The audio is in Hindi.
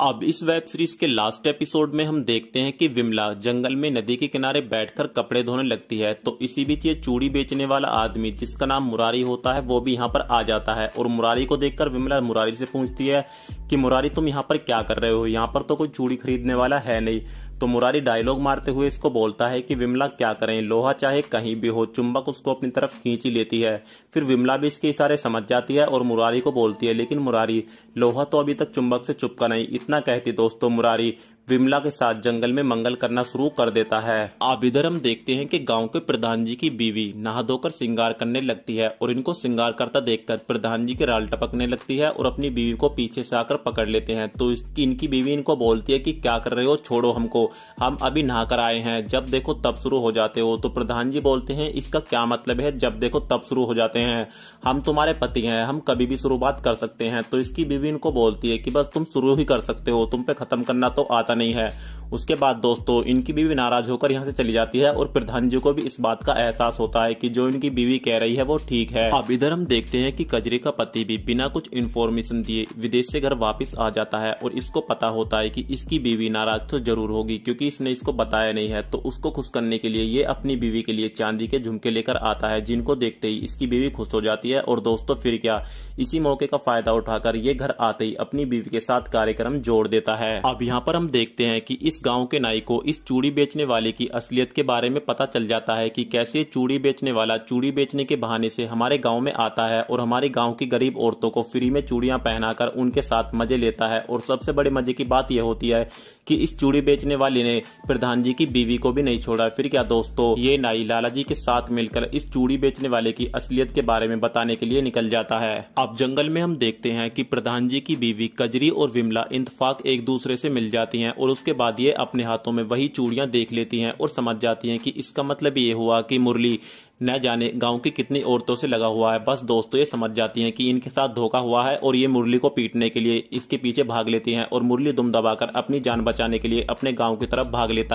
अब इस वेब सीरीज के लास्ट एपिसोड में हम देखते हैं कि विमला जंगल में नदी के किनारे बैठकर कपड़े धोने लगती है तो इसी बीच ये चूड़ी बेचने वाला आदमी जिसका नाम मुरारी होता है वो भी यहाँ पर आ जाता है और मुरारी को देखकर विमला मुरारी से पूछती है कि मुरारी तुम यहाँ पर क्या कर रहे हो यहाँ पर तो कोई चूड़ी खरीदने वाला है नहीं तो मुरारी डायलॉग मारते हुए इसको बोलता है कि विमला क्या करें लोहा चाहे कहीं भी हो चुंबक उसको अपनी तरफ खींच ही लेती है फिर विमला भी इसके इशारे समझ जाती है और मुरारी को बोलती है लेकिन मुरारी लोहा तो अभी तक चुंबक से चुपका नहीं इतना कहती दोस्तों मुरारी विमला के साथ जंगल में मंगल करना शुरू कर देता है अब इधर हम देखते हैं कि गांव के प्रधान जी की बीवी नहा धोकर श्रृंगार करने लगती है और इनको श्रृंगार करता देख कर प्रधान जी के राल टपकने लगती है और अपनी बीवी को पीछे से आकर पकड़ लेते हैं तो इनकी बीवी इनको बोलती है की क्या कर रहे हो छोड़ो हमको हम अभी नहा कर आए हैं जब देखो तब शुरू हो जाते हो तो प्रधान जी बोलते हैं इसका क्या मतलब है जब देखो तब शुरू हो जाते हैं हम तुम्हारे पति हैं हम कभी भी शुरुआत कर सकते हैं तो इसकी बीवी इनको बोलती है कि बस तुम शुरू ही कर सकते हो तुम पे खत्म करना तो आता नहीं है उसके बाद दोस्तों इनकी बीवी नाराज होकर यहाँ से चली जाती है और प्रधान जी को भी इस बात का एहसास होता है कि जो इनकी बीवी कह रही है वो ठीक है अब इधर हम देखते हैं कि कजरी का पति भी बिना कुछ इन्फॉर्मेशन दिए विदेश से घर वापस आ जाता है और इसको पता होता है कि इसकी बीवी नाराज तो जरूर होगी क्योंकि इसने इसको बताया नहीं है तो उसको खुश करने के लिए ये अपनी बीवी के लिए चांदी के झुमके लेकर आता है जिनको देखते ही इसकी बीवी खुश हो जाती है और दोस्तों फिर क्या इसी मौके का फायदा उठाकर ये घर आते ही अपनी बीवी के साथ कार्यक्रम जोड़ देता है अब यहाँ पर हम देखते हैं की इस इस गांव के नाई को इस चूड़ी बेचने वाले की असलियत के बारे में पता चल जाता है कि कैसे चूड़ी बेचने वाला चूड़ी बेचने के बहाने से हमारे गांव में आता है और हमारे गांव की गरीब औरतों को फ्री में चूड़ियां पहनाकर उनके साथ मजे लेता है और सबसे बड़े मजे की बात यह होती है कि इस चूड़ी बेचने वाले ने प्रधान जी की बीवी को भी नहीं छोड़ा फिर क्या दोस्तों ये नाई लाला जी के साथ मिलकर इस चूड़ी बेचने वाले की असलियत के बारे में बताने के लिए निकल जाता है अब जंगल में हम देखते हैं कि प्रधान जी की बीवी कजरी और विमला इंतफाक एक दूसरे से मिल जाती है और उसके बाद ये अपने हाथों में वही चूड़ियाँ देख लेती है और समझ जाती है की इसका मतलब ये हुआ की मुरली न जाने गांव की कितनी औरतों से लगा हुआ है बस दोस्तों ये समझ जाती हैं कि इनके साथ धोखा हुआ है और ये मुरली को पीटने के लिए इसके पीछे भाग लेती हैं और मुरली दुम दबाकर अपनी जान बचाने के लिए अपने गांव की तरफ भाग लेता है